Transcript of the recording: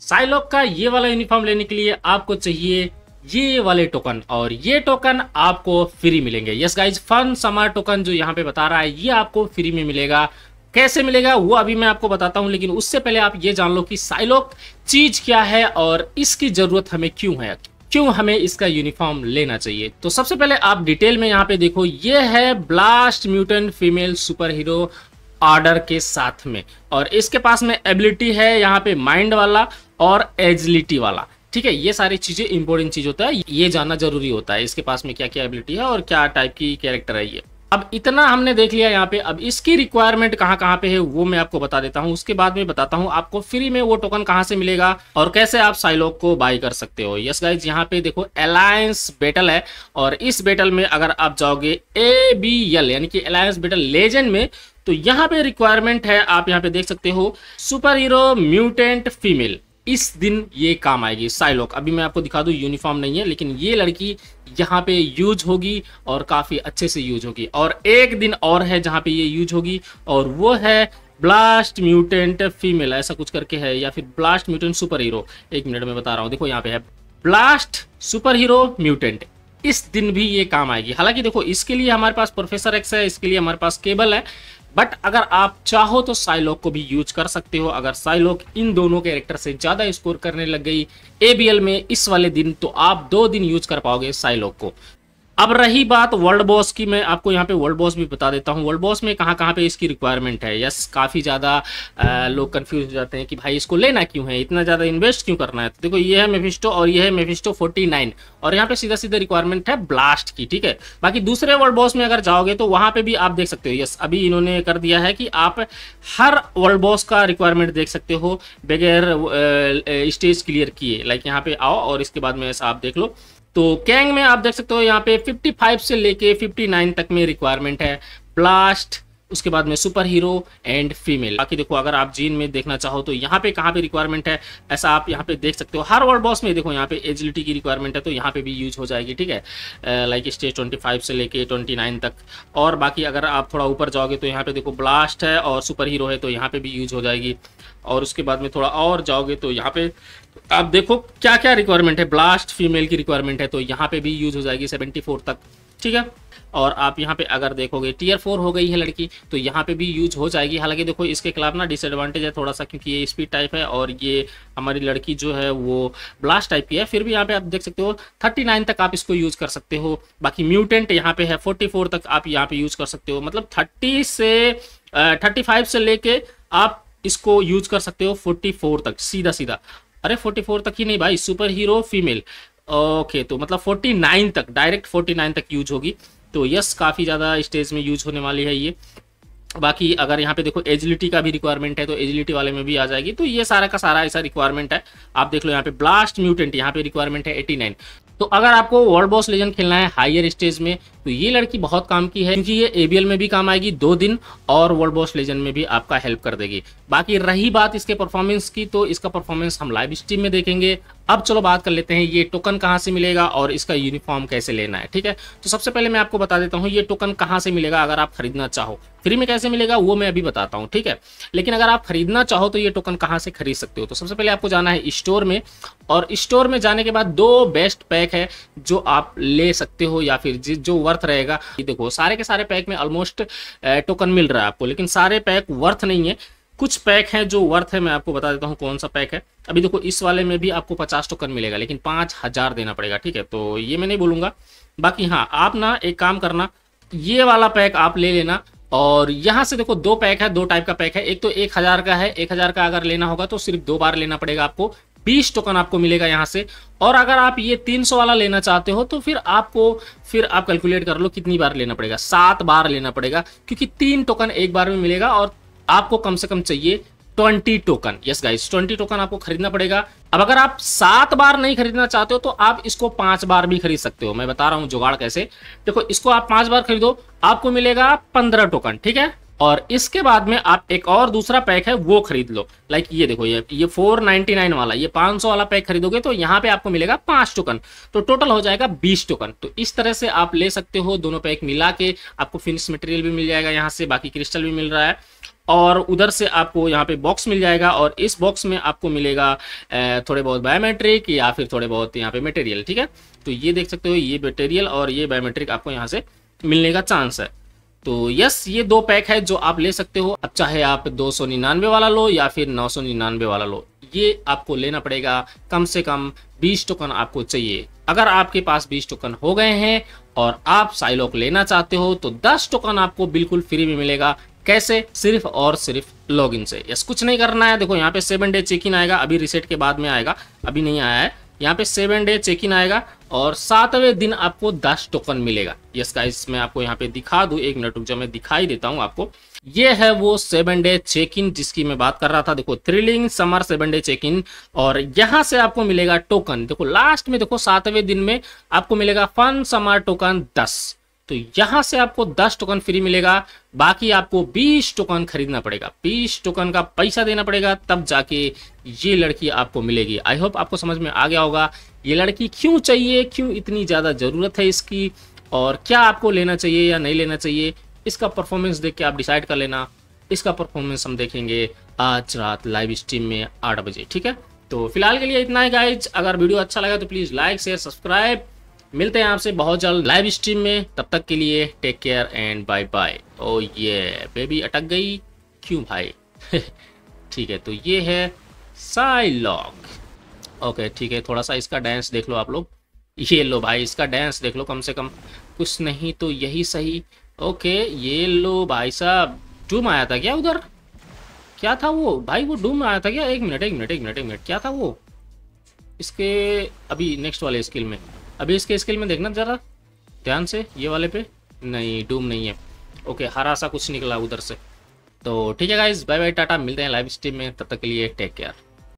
Psylocke का ये वाला यूनिफॉर्म लेने के लिए आपको चाहिए ये वाले टोकन और ये टोकन आपको फ्री मिलेंगे yes guys fun summer token जो यहाँ पे बता रहा है ये आपको फ्री में मिलेगा कैसे मिलेगा वो अभी मैं आपको बताता हूं लेकिन उससे पहले आप ये जान लो कि साइलॉक चीज क्या है और इसकी जरूरत हमें क्यों है क्यों हमें इसका यूनिफॉर्म लेना चाहिए तो सबसे पहले आप डिटेल में यहाँ पे देखो ये है blast mutant female super hero order के साथ में और इसके पास में एबिलिटी है यहाँ पे माइंड वाला और एजिलिटी वाला ठीक है ये सारी चीज़ें इंपॉर्टेंट चीज़ होता है ये जानना जरूरी होता है इसके पास में क्या क्या एबिलिटी है और क्या टाइप की कैरेक्टर है ये अब इतना हमने देख लिया यहाँ पे अब इसकी रिक्वायरमेंट कहाँ कहाँ पे है वो मैं आपको बता देता हूँ उसके बाद में बताता हूँ आपको फ्री में वो टोकन कहाँ से मिलेगा और कैसे आप साइलॉग को बाई कर सकते हो यस गाइज यहाँ पे देखो अलायंस बेटल है और इस बेटल में अगर आप जाओगे ए बी एल यानी कि अलायंस बेटल लेजेंड में तो यहाँ पे रिक्वायरमेंट है आप यहाँ पे देख सकते हो सुपर हीरो म्यूटेंट फीमेल इस दिन ये काम आएगी साइलॉक अभी मैं आपको दिखा दूँ यूनिफॉर्म नहीं है लेकिन ये लड़की यहाँ पे यूज होगी और काफ़ी अच्छे से यूज होगी और एक दिन और है जहाँ पे ये यूज होगी और वो है ब्लास्ट म्यूटेंट फीमेल ऐसा कुछ करके है या फिर ब्लास्ट म्यूटेंट सुपर हीरो एक मिनट में बता रहा हूँ देखो यहाँ पे है ब्लास्ट सुपर हीरो म्यूटेंट इस दिन भी ये काम आएगी हालांकि देखो इसके लिए हमारे पास प्रोफेसर एक्स है इसके लिए हमारे पास केबल है बट अगर आप चाहो तो साइलॉक को भी यूज कर सकते हो अगर साइलॉक इन दोनों कैरेक्टर से ज़्यादा स्कोर करने लग गई एबीएल में इस वाले दिन तो आप दो दिन यूज कर पाओगे साइलॉक को अब रही बात वर्ल्ड बॉस की मैं आपको यहाँ पे वर्ल्ड बॉस भी बता देता हूँ वर्ल्ड बॉस में कहाँ कहाँ पे इसकी रिक्वायरमेंट है यस काफ़ी ज़्यादा लोग कंफ्यूज हो जाते हैं कि भाई इसको लेना क्यों है इतना ज़्यादा इन्वेस्ट क्यों करना है तो देखो ये है मेफिस्टो और ये है मेफिस्टो फोर्टी नाइन और यहाँ पे सीधा सीधा रिक्वायरमेंट है ब्लास्ट की ठीक है बाकी दूसरे वर्ल्ड बॉस में अगर जाओगे तो वहाँ पर भी आप देख सकते हो यस अभी इन्होंने कर दिया है कि आप हर वर्ल्ड बॉस का रिक्वायरमेंट देख सकते हो बगैर स्टेज क्लियर किए लाइक यहाँ पे आओ और इसके बाद में ऐसा आप देख लो तो कैंग में आप देख सकते हो यहाँ पे 55 से लेके 59 तक में रिक्वायरमेंट है ब्लास्ट उसके बाद में सुपर हीरो एंड फीमेल बाकी देखो अगर आप जीन में देखना चाहो तो यहाँ पे कहाँ पे रिक्वायरमेंट है ऐसा आप यहाँ पे देख सकते हो हर वर्ल्ड बॉस में देखो यहाँ पे एजिलिटी की रिक्वायरमेंट है तो यहाँ पे भी यूज हो जाएगी ठीक है लाइक स्टेज ट्वेंटी फाइव से लेके ट्वेंटी नाइन तक और बाकी अगर आप थोड़ा ऊपर जाओगे तो यहाँ पे देखो ब्लास्ट है और सुपर हीरो है तो यहाँ पे भी यूज हो जाएगी और उसके बाद में थोड़ा और जाओगे तो यहाँ पे आप देखो क्या क्या रिक्वायरमेंट है ब्लास्ट फीमेल की रिक्वायरमेंट है तो यहाँ पे भी यूज हो जाएगी सेवेंटी तक ठीक है और आप यहाँ पे अगर देखोगे टीयर फोर हो गई है लड़की तो यहाँ पे भी यूज हो जाएगी हालांकि देखो इसके खिलाफ ना डिसएडवांटेज है थोड़ा सा क्योंकि ये स्पीड टाइप है और ये हमारी लड़की जो है वो ब्लास्ट टाइप की है फिर भी यहाँ पे आप देख सकते हो 39 तक आप इसको यूज कर सकते हो बाकी म्यूटेंट यहाँ पे है फोर्टी तक आप यहाँ पे यूज कर सकते हो मतलब थर्टी से थर्टी फाइव से लेके आप इसको यूज कर सकते हो फोर्टी फोर तक सीधा सीधा अरे फोर्टी फोर तक ही नहीं भाई सुपर हीरो फीमेल ओके तो मतलब 49 तक डायरेक्ट 49 तक यूज होगी तो यस काफ़ी ज़्यादा स्टेज में यूज होने वाली है ये बाकी अगर यहाँ पे देखो एजिलिटी का भी रिक्वायरमेंट है तो एजिलिटी वाले में भी आ जाएगी तो ये सारा का सारा ऐसा रिक्वायरमेंट है आप देख लो यहाँ पे ब्लास्ट म्यूटेंट यहाँ पे रिक्वायरमेंट है 89 तो अगर आपको वर्ल्ड बॉस लेजन खेलना है हायर स्टेज में तो ये लड़की बहुत काम की है क्योंकि ये एबीएल में भी काम आएगी दो दिन और वर्ल्ड बॉस लेजेंड में भी आपका हेल्प कर देगी बाकी रही बात इसके परफॉर्मेंस की तो इसका परफॉर्मेंस हम लाइव स्ट्रीम में देखेंगे अब चलो बात कर लेते हैं ये टोकन कहाँ से मिलेगा और इसका यूनिफॉर्म कैसे लेना है ठीक है तो सबसे पहले मैं आपको बता देता हूँ ये टोकन कहाँ से मिलेगा अगर आप खरीदना चाहो फ्री में कैसे मिलेगा वो मैं अभी बताता हूँ ठीक है लेकिन अगर आप खरीदना चाहो तो ये टोकन कहाँ से खरीद सकते हो तो सबसे पहले आपको जाना है स्टोर में और स्टोर में जाने के बाद दो बेस्ट पैक है जो आप ले सकते हो या फिर जो वर्क वर्थ रहेगा ये देखो सारे के सारे पैक में ऑलमोस्ट टोकन मिल रहा है आपको लेकिन सारे पैक वर्थ नहीं है कुछ पैक हैं जो वर्थ है मैं आपको बता देता हूँ कौन सा पैक है अभी देखो इस वाले में भी आपको पचास टोकन मिलेगा लेकिन पाँच हज़ार देना पड़ेगा ठीक है तो ये मैं नहीं बोलूंगा बाकी हाँ आप ना एक काम करना ये वाला पैक आप ले लेना और यहाँ से देखो दो पैक है दो टाइप का पैक है एक तो एक हज़ार का है एक हज़ार का अगर लेना होगा तो सिर्फ दो बार लेना पड़ेगा आपको बीस टोकन आपको मिलेगा यहाँ से और अगर आप ये तीन सौ वाला लेना चाहते हो तो फिर आपको फिर आप कैलकुलेट कर लो कितनी बार लेना पड़ेगा सात बार लेना पड़ेगा क्योंकि तीन टोकन एक बार में मिलेगा और आपको कम से कम चाहिए twenty token yes guys twenty token आपको खरीदना पड़ेगा अब अगर आप सात बार नहीं खरीदना चाहते हो तो आप इसको पांच बार भी खरीद सकते हो मैं बता रहा हूं जुगाड़ कैसे देखो इसको आप पांच बार खरीदो आपको मिलेगा पंद्रह टोकन ठीक है और इसके बाद में आप एक और दूसरा पैक है वो खरीद लो लाइक ये देखो ये ये 499 वाला ये 500 वाला पैक खरीदोगे तो यहाँ पे आपको मिलेगा पांच टोकन तो टोटल हो जाएगा 20 टोकन तो इस तरह से आप ले सकते हो दोनों पैक मिला के आपको फिनिश मटेरियल भी मिल जाएगा यहाँ से बाकी क्रिस्टल भी मिल रहा है और उधर से आपको यहाँ पे बॉक्स मिल जाएगा और इस बॉक्स में आपको मिलेगा थोड़े बहुत बायोमेट्रिक या फिर थोड़े बहुत यहाँ पे मटेरियल ठीक है तो ये देख सकते हो ये मटेरियल और ये बायोमेट्रिक आपको यहाँ से मिलने का चांस है तो यस ये दो पैक है जो आप ले सकते हो अब चाहे आप दो सौ निन्यानवे वाला लो या फिर नौ सौ निन्यानवे वाला लो ये आपको लेना पड़ेगा कम से कम 20 टोकन आपको चाहिए अगर आपके पास 20 टोकन हो गए हैं और आप साइलॉक लेना चाहते हो तो 10 टोकन आपको बिल्कुल फ्री में मिलेगा कैसे सिर्फ और सिर्फ लॉगिन से यस कुछ नहीं करना है देखो यहाँ पे सेवन डे चेक इन आएगा अभी रिसेट के बाद में आएगा अभी नहीं आया है यहाँ पे सेवन डे चेक इन आएगा और सातवें दिन आपको दस टोकन मिलेगा यस गाइस मैं आपको यहाँ पे दिखा दू एक मिनट जब मैं दिखाई देता हूँ आपको ये है वो सेवन डे चेक इन जिसकी मैं बात कर रहा था देखो thrilling summer seven day check in और यहाँ से आपको मिलेगा टोकन देखो लास्ट में देखो सातवें दिन में आपको मिलेगा फन समर टोकन दस तो यहां से आपको 10 टोकन फ्री मिलेगा बाकी आपको 20 टोकन खरीदना पड़ेगा 20 टोकन का पैसा देना पड़ेगा तब जाके ये लड़की आपको मिलेगी आई होप आपको समझ में आ गया होगा ये लड़की क्यों चाहिए क्यों इतनी ज़्यादा ज़रूरत है इसकी और क्या आपको लेना चाहिए या नहीं लेना चाहिए इसका परफॉर्मेंस देख के आप डिसाइड कर लेना इसका परफॉर्मेंस हम देखेंगे आज रात लाइव स्ट्रीम में आठ बजे ठीक है तो फिलहाल के लिए इतना ही गाइज अगर वीडियो अच्छा लगा तो प्लीज़ लाइक शेयर सब्सक्राइब मिलते हैं आपसे बहुत जल्द लाइव स्ट्रीम में तब तक के लिए take care and bye bye oh yeah baby अटक गई क्यों भाई ठीक है तो ये है साइलॉग ओके ठीक है थोड़ा सा इसका डांस देख लो आप लोग ये लो भाई इसका डांस देख लो कम से कम कुछ नहीं तो यही सही ओके ये लो भाई साहब डूम आया था क्या उधर क्या था वो भाई वो डूम आया था क्या एक मिनट एक मिनट एक मिनट एक मिनट क्या था वो इसके अभी नेक्स्ट वाले स्किल में अभी इसके स्किल में देखना ज़रा ध्यान से ये वाले पे नहीं डूम नहीं है ओके हरा सा कुछ निकला उधर से तो ठीक है गाइज बाय बाय टाटा मिलते हैं लाइव स्ट्रीम में तब तक के लिए टेक केयर